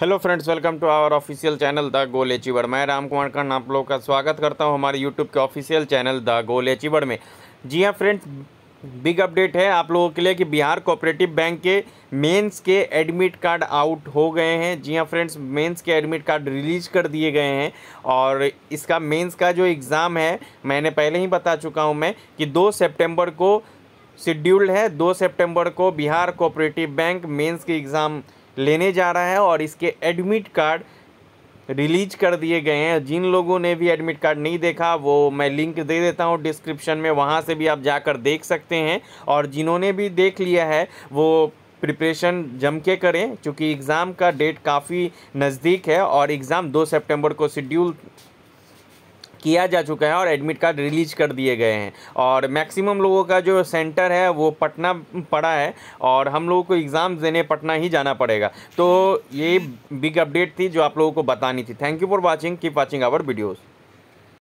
hello friends welcome to our official channel the goal achiever मैं राम कुमार कर्ण आप लोग का स्वागत करता हूं हमारे यूट्यूब के official channel the goal achiever में जी हां फ्रेंड्स बिग अपडेट है आप लोगों के लिए कि बिहार कोऑपरेटिव बैंक के मेंस के एडमिट कार्ड आउट हो गए हैं जी हां फ्रेंड्स मेंस के एडमिट कार्ड रिलीज कर दिए गए हैं और इसका मेन्स का जो एग्ज़ाम है मैंने पहले ही बता चुका हूँ मैं कि दो सेप्टेम्बर को शेड्यूल्ड है दो सेप्टेम्बर को बिहार कोऑपरेटिव बैंक मेन्स के एग्ज़ाम लेने जा रहा है और इसके एडमिट कार्ड रिलीज कर दिए गए हैं जिन लोगों ने भी एडमिट कार्ड नहीं देखा वो मैं लिंक दे देता हूँ डिस्क्रिप्शन में वहाँ से भी आप जाकर देख सकते हैं और जिन्होंने भी देख लिया है वो प्रिपरेशन जम के करें क्योंकि एग्ज़ाम का डेट काफ़ी नज़दीक है और एग्ज़ाम दो सितंबर को शेड्यूल किया जा चुका है और एडमिट कार्ड रिलीज कर दिए गए हैं और मैक्सिमम लोगों का जो सेंटर है वो पटना पड़ा है और हम लोगों को एग्ज़ाम देने पटना ही जाना पड़ेगा तो ये बिग अपडेट थी जो आप लोगों को बतानी थी thank you for watching keep watching our videos